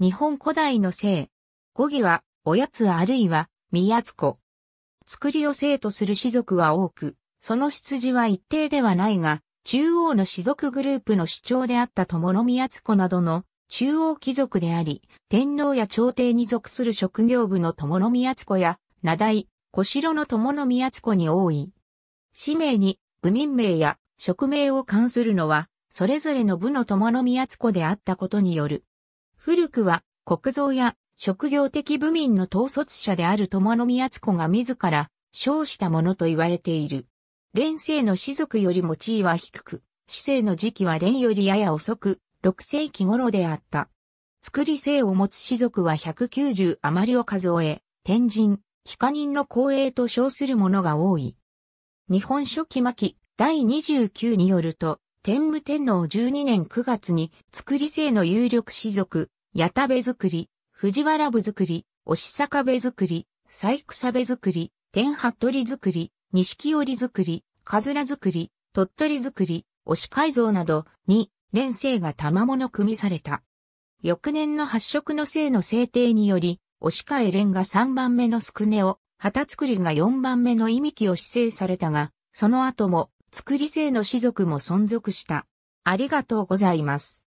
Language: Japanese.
日本古代の姓。語義は、おやつあるいは、宮津子。作りを生とする氏族は多く、その羊は一定ではないが、中央の氏族グループの主張であった友の宮津子などの中央貴族であり、天皇や朝廷に属する職業部の友の宮津子や、名代、小城の友の宮津子に多い。氏名に、部民名や職名を関するのは、それぞれの部の友の宮津子であったことによる。古くは国蔵や職業的部民の統率者である友野宮津子が自ら称したものと言われている。連世の士族よりも地位は低く、市政の時期は連よりやや遅く、6世紀頃であった。作り性を持つ士族は190余りを数え、天神、非化人の光栄と称するものが多い。日本書紀末期第29によると、天武天皇12年9月に作り性の有力士族、矢田部作り、藤原部作り、押坂部作り、細草部作り、天服部作り、錦織作り、かずら作り、鳥取作り、押し改造などに連生が賜物組みされた。翌年の発色の生の制定により、押し替え連が3番目の宿根を、旗作りが4番目の意味記を指制されたが、その後も作り生の士族も存続した。ありがとうございます。